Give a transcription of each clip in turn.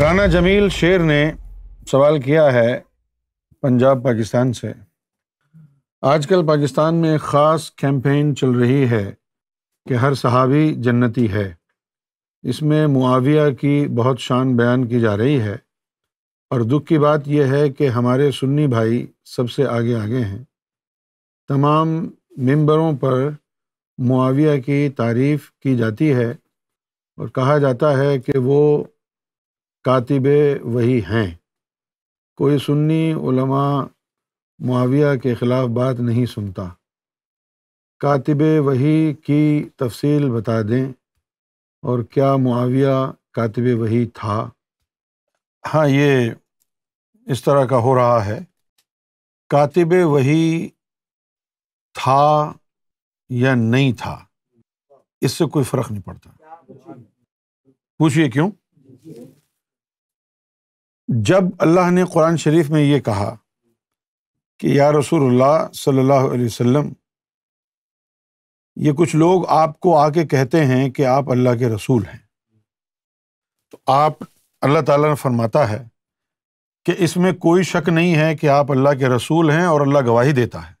राना जमील शेर ने सवाल किया है पंजाब पाकिस्तान से आजकल पाकिस्तान में ख़ास कैंपेन चल रही है कि हर सहावी जन्नती है इसमें मुआविया की बहुत शान बयान की जा रही है और दुख की बात यह है कि हमारे सुन्नी भाई सबसे आगे आगे हैं तमाम मेंबरों पर मुआविया की तारीफ़ की जाती है और कहा जाता है कि वो कातिब वही हैं कोई सुन्नी उलमा मुआविया के ख़िलाफ़ बात नहीं सुनता कातिब वही की तफसील बता दें और क्या मुआविया कातिब वही था हाँ ये इस तरह का हो रहा है कातिब वही था या नहीं था इससे कोई फ़र्क नहीं पड़ता पूछिए क्यों जब अल्लाह ने कुरान शरीफ में ये कहा कि या रसूलुल्लाह सल्लल्लाहु अलैहि वसल्लम ये कुछ लोग आपको आके कहते हैं कि आप अल्लाह के रसूल हैं तो आप अल्लाह ताला ने फरमाता है कि इसमें कोई शक नहीं है कि आप अल्लाह के रसूल हैं और अल्लाह गवाही देता है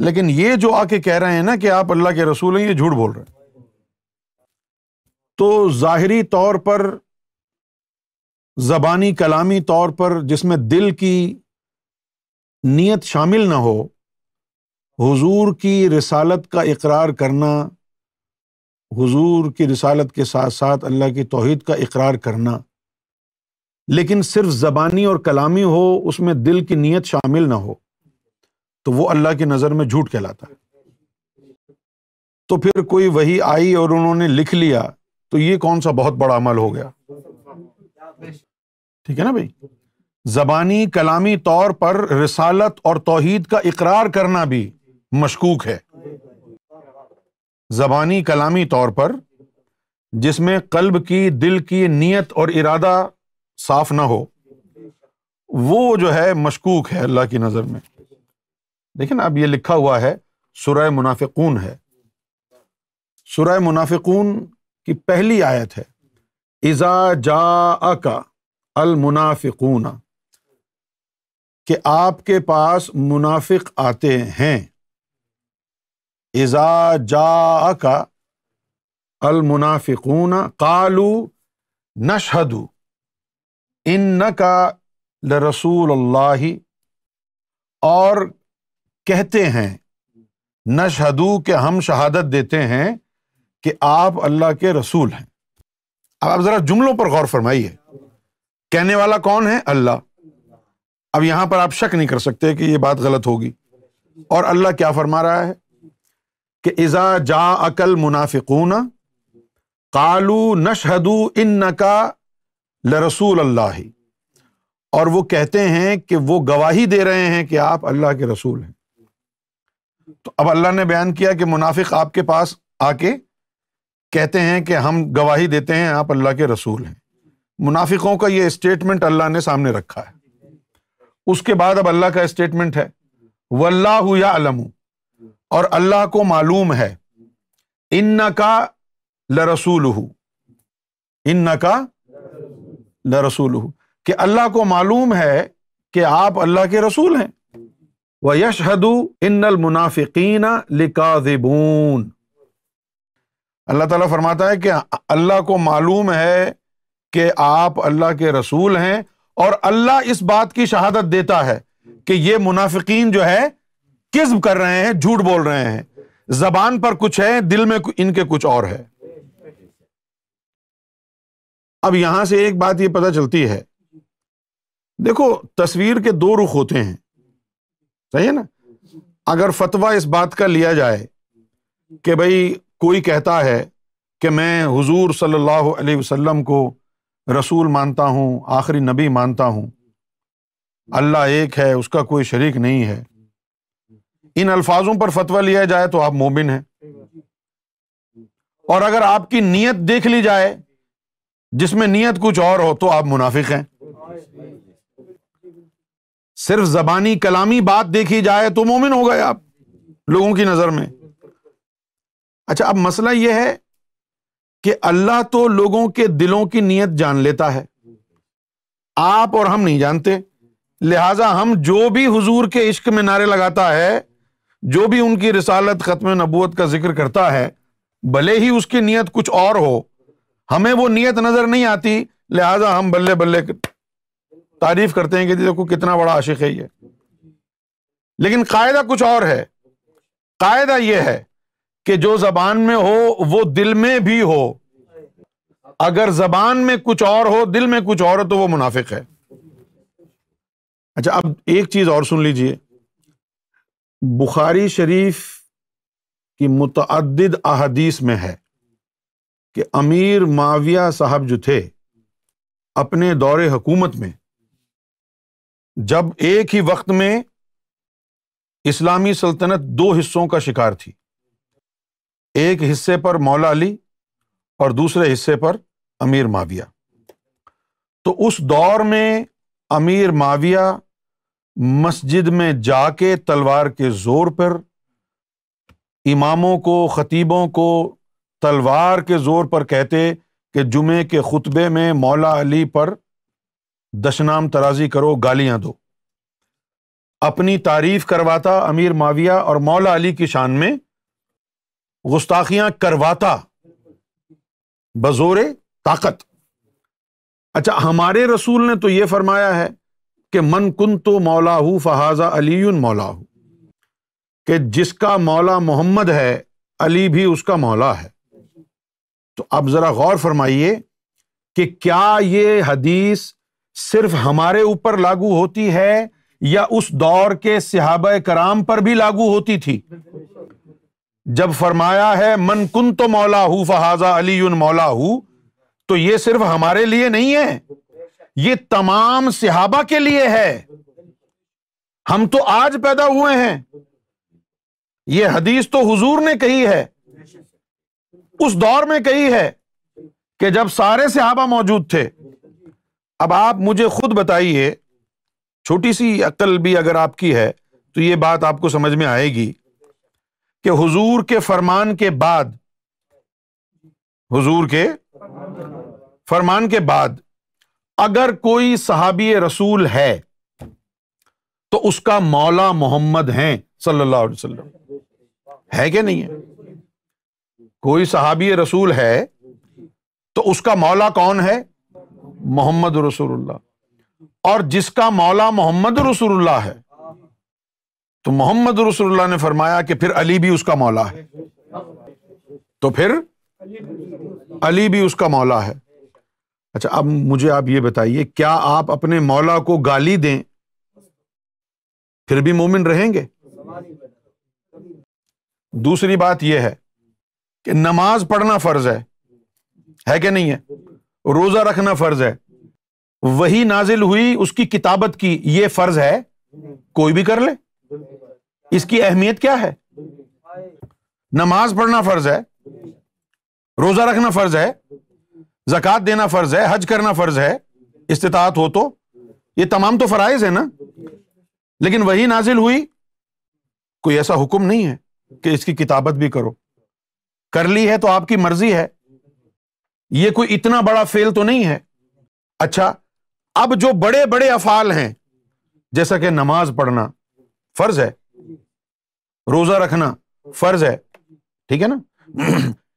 लेकिन ये जो आके कह रहे हैं ना कि आप अल्लाह के रसूल हैं ये झूठ बोल रहे हैं तो ज़ाहरी तौर पर ज़बानी कलामी तौर पर जिसमें दिल की नीयत शामिल ना हो हुजूर की रिसालत का इकरार करना हुजूर की रिसालत के साथ साथ अल्लाह की तोहद का इकरार करना लेकिन सिर्फ ज़बानी और कलामी हो उसमें दिल की नीयत शामिल ना हो तो वो अल्लाह की नज़र में झूठ कहलाता है तो फिर कोई वही आई और उन्होंने लिख लिया तो ये कौन सा बहुत बड़ा अमल हो गया ठीक है ना भाई जबानी कलामी तौर पर रिसालत और तोहीद का इकरार करना भी मशकूक है जबानी कलामी तौर पर जिसमें कल्ब की दिल की नीयत और इरादा साफ ना हो वो जो है मशकूक है अल्लाह की नज़र में देखिए ना अब यह लिखा हुआ है सुरह मुनाफिकून है सुरह मुनाफिकून की पहली आयत है इज़ा जा अका अलमुनाफ़ून के आपके पास मुनाफिक आते हैं इज़ा जा अका अलमुनाफ़ून कालू नशहदू इन का रसूल अल्लाह और कहते हैं नशहदु के हम शहादत देते हैं कि आप अल्लाह के रसूल हैं अब आप जरा जुमलों पर गौर फरमाइए कहने वाला कौन है अल्लाह अब यहां पर आप शक नहीं कर सकते कि यह बात गलत होगी और अल्लाह क्या फरमा रहा है कि इजा जा अकल मुनाफिकूना कालू नशहदू इन नका लरसूल अल्लाह और वो कहते हैं कि वो गवाही दे रहे हैं कि आप अल्लाह के रसूल हैं तो अब अल्लाह ने बयान किया कि मुनाफिक आपके पास आके कहते हैं कि हम गवाही देते हैं आप अल्लाह के रसूल हैं मुनाफिकों का यह स्टेटमेंट अल्लाह ने सामने रखा है उसके बाद अब अल्लाह का स्टेटमेंट है वल्लाह या अलमू और अल्लाह को मालूम है इन्ना का ल रसूल इन्ना का ल रसूल कि अल्लाह को मालूम है कि आप अल्लाह के रसूल हैं व यशहदु इन मुनाफिकीना लिकाजिबून अल्लाह ताला फरमाता है कि अल्लाह को मालूम है कि आप अल्लाह के रसूल हैं और अल्लाह इस बात की शहादत देता है कि ये मुनाफिकीन जो है किस्ब कर रहे हैं झूठ बोल रहे हैं जबान पर कुछ है दिल में इनके कुछ और है अब यहां से एक बात ये पता चलती है देखो तस्वीर के दो रुख होते हैं सही है ना अगर फतवा इस बात का लिया जाए कि भाई कोई कहता है कि मैं हुजूर सल्लल्लाहु अलैहि वसल्लम को रसूल मानता हूँ आखिरी नबी मानता हूँ अल्लाह एक है उसका कोई शरीक नहीं है इन अल्फाजों पर फतवा लिया जाए तो आप मोमिन हैं और अगर आपकी नीयत देख ली जाए जिसमें नीयत कुछ और हो तो आप मुनाफिक हैं सिर्फ जबानी कलामी बात देखी जाए तो मोमिन हो गए आप लोगों की नजर में अच्छा अब मसला यह है कि अल्लाह तो लोगों के दिलों की नीयत जान लेता है आप और हम नहीं जानते लिहाजा हम जो भी हुजूर के इश्क में नारे लगाता है जो भी उनकी रिसालत ख़त्म नबूत का जिक्र करता है भले ही उसकी नीयत कुछ और हो हमें वो नीयत नज़र नहीं आती लिहाजा हम बल्ले बल्ले तारीफ करते हैं कि देखो कितना बड़ा आशिक है ये लेकिन कायदा कुछ और है कायदा यह है कि जो जबान में हो वो दिल में भी हो अगर जबान में कुछ और हो दिल में कुछ और हो तो वो मुनाफिक है अच्छा अब एक चीज और सुन लीजिए बुखारी शरीफ की मुतद अहदीस में है कि अमीर माविया साहब जो थे अपने दौरे हुकूमत में जब एक ही वक्त में इस्लामी सल्तनत दो हिस्सों का शिकार थी एक हिस्से पर मौला अली और दूसरे हिस्से पर अमीर माविया तो उस दौर में अमीर माविया मस्जिद में जाके तलवार के जोर पर इमामों को खतीबों को तलवार के जोर पर कहते कि जुमे के खुतबे में मौला अली पर दशनाम तराजी करो गालियां दो अपनी तारीफ करवाता अमीर माविया और मौला अली की शान में गुस्ताखियां करवाता बजोरे ताकत अच्छा हमारे रसूल ने तो यह फरमाया है कि मन कुन तो मौला हूं फहाजा अली मौलाहू कि जिसका मौला मोहम्मद है अली भी उसका मौला है तो अब ज़रा गौर फरमाइए कि क्या ये हदीस सिर्फ हमारे ऊपर लागू होती है या उस दौर के सिहाब कराम पर भी लागू होती थी जब फरमाया है मन कुन तो मौला हु फहाजा अली मौला हु तो ये सिर्फ हमारे लिए नहीं है ये तमाम सिहाबा के लिए है हम तो आज पैदा हुए हैं ये हदीस तो हुजूर ने कही है उस दौर में कही है कि जब सारे सिहाबा मौजूद थे अब आप मुझे खुद बताइए छोटी सी अक्ल भी अगर आपकी है तो ये बात आपको समझ में आएगी कि हुजूर के फरमान के बाद हुजूर के फरमान के बाद अगर कोई सहाबी रसूल है तो उसका मौला मोहम्मद है सल्लल्लाहु अलैहि वसल्लम है कि नहीं है कोई सहाबी रसूल है तो उसका मौला कौन है मोहम्मद रसूलुल्लाह और जिसका मौला मोहम्मद रसूलुल्लाह है तो मोहम्मद रसुल्ला ने फरमाया कि फिर अली भी उसका मौला है तो फिर अली भी उसका मौला है अच्छा अब मुझे आप ये बताइए क्या आप अपने मौला को गाली दें फिर भी मोमिन रहेंगे दूसरी बात यह है कि नमाज पढ़ना फर्ज है है कि नहीं है रोजा रखना फर्ज है वही नाजिल हुई उसकी किताबत की यह फर्ज है कोई भी कर ले इसकी अहमियत क्या है नमाज पढ़ना फर्ज है रोजा रखना फर्ज है जक़ात देना फर्ज है हज करना फर्ज है इस्तात हो तो ये तमाम तो फराइज है ना लेकिन वही नाजिल हुई कोई ऐसा हुक्म नहीं है कि इसकी किताबत भी करो कर ली है तो आपकी मर्जी है ये कोई इतना बड़ा फेल तो नहीं है अच्छा अब जो बड़े बड़े अफाल हैं जैसा कि नमाज पढ़ना फर्ज है रोजा रखना फर्ज है ठीक है ना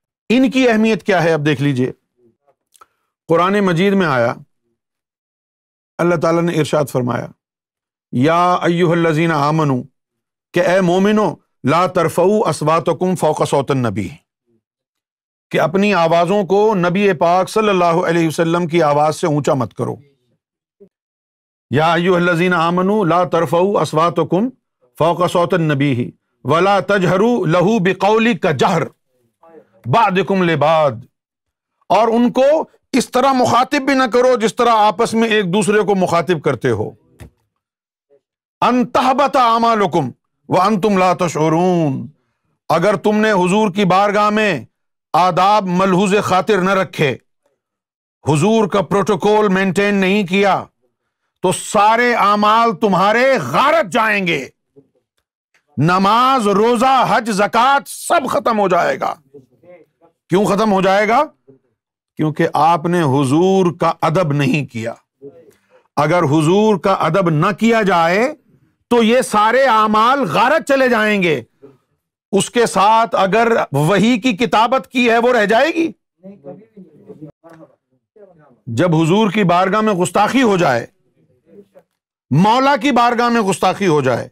इनकी अहमियत क्या है अब देख लीजिए कुरान मजीद में आया अल्लाह ताला ने इरशाद फरमाया या अयुहल्लजीन आमनु के ए मोमिनो ला तरफ असवातकुम फ़ौक सौतन नबी कि अपनी आवाज़ों को नबी पाक सल्लल्लाहु अलैहि वसल्लम की आवाज़ से ऊंचा मत करो या अयुहल्लजीन आमनु ला तरफ़ऊ असवातकुम फ़ौक सौत नबी ही वला तजहरू लहू बिकौली का जहर बादकुम लिबाद और उनको इस तरह मुखातिब भी ना करो जिस तरह आपस में एक दूसरे को मुखातिब करते हो अनतहबत आमालुकुम व अन तुम लातशरून अगर तुमने हुजूर की बारगाह में आदाब मलहूज खातिर न रखे हुजूर का प्रोटोकॉल मेंटेन नहीं किया तो सारे आमाल तुम्हारे गारत जाएंगे नमाज रोजा हज जक़ात सब खत्म हो जाएगा क्यों खत्म हो जाएगा क्योंकि आपने हुजूर का अदब नहीं किया अगर हुजूर का अदब ना किया जाए तो ये सारे आमाल गारत चले जाएंगे उसके साथ अगर वही की किताबत की है वो रह जाएगी जब हुजूर की बारगाह में गुस्ताखी हो जाए मौला की बारगाह में गुस्ताखी हो जाए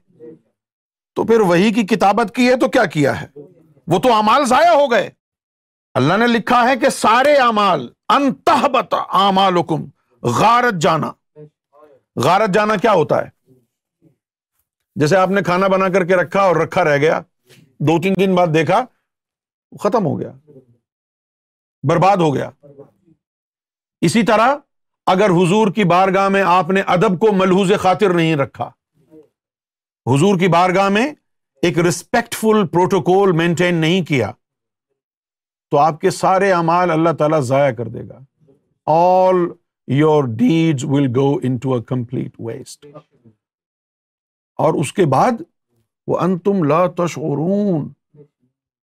तो फिर वही की किताबत की है तो क्या किया है वो तो अमाल जाया हो गए अल्लाह ने लिखा है कि सारे अमाल अंतहबत अमालुकुम गारत जाना गारत जाना क्या होता है जैसे आपने खाना बना करके रखा और रखा रह गया दो तीन दिन बाद देखा खत्म हो गया बर्बाद हो गया इसी तरह अगर हुजूर की बारगाह में आपने अदब को मलहूज खातिर नहीं रखा हुजूर की बारगाह में एक रिस्पेक्टफुल प्रोटोकॉल मेंटेन नहीं किया तो आपके सारे अमाल अल्लाह ताला ज़ाया कर देगा all your deeds will go into complete waste और उसके बाद वो अंतुम ला तशोरून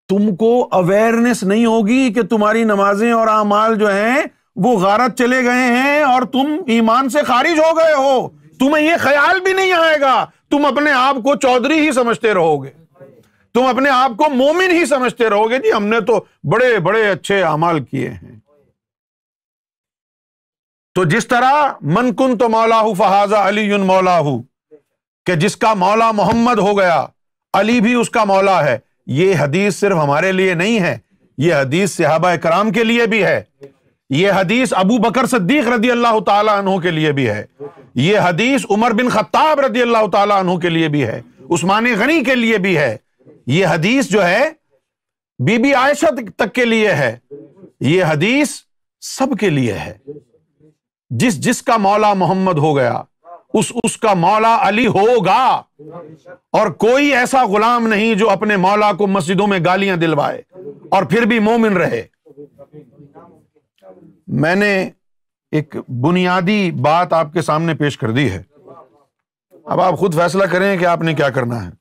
तुमको अवेयरनेस नहीं होगी कि तुम्हारी नमाजें और अमाल जो हैं वो गारत चले गए हैं और तुम ईमान से खारिज हो गए हो तुम्हें यह ख्याल भी नहीं आएगा तुम अपने आप को चौधरी ही समझते रहोगे तुम अपने आप को मोमिन ही समझते रहोगे जी हमने तो बड़े बड़े अच्छे अमाल किए हैं तो जिस तरह मन मनकुन तो मौलाहू फहाजा अली उन मौलाहू के जिसका मौला मोहम्मद हो गया अली भी उसका मौला है ये हदीस सिर्फ हमारे लिए नहीं है ये हदीस सिहाबा कराम के लिए भी है ये हदीस अबू बकर सिद्दीक रदी अल्लाह तु के लिए भी है यह हदीस उमर बिन खत्ताब रदी अल्लाह तु के लिए भी है उस्मान गनी के लिए भी है यह हदीस जो है बीबी आयशा तक के लिए है ये हदीस सबके लिए है जिस जिसका मौला मोहम्मद हो गया उस उसका मौला अली होगा और कोई ऐसा गुलाम नहीं जो अपने मौला को मस्जिदों में गालियां दिलवाए और फिर भी मोमिन रहे मैंने एक बुनियादी बात आपके सामने पेश कर दी है अब आप खुद फैसला करें कि आपने क्या करना है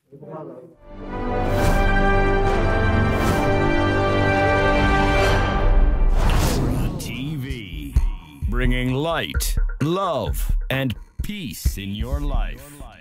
bringing light, love, and peace in your life.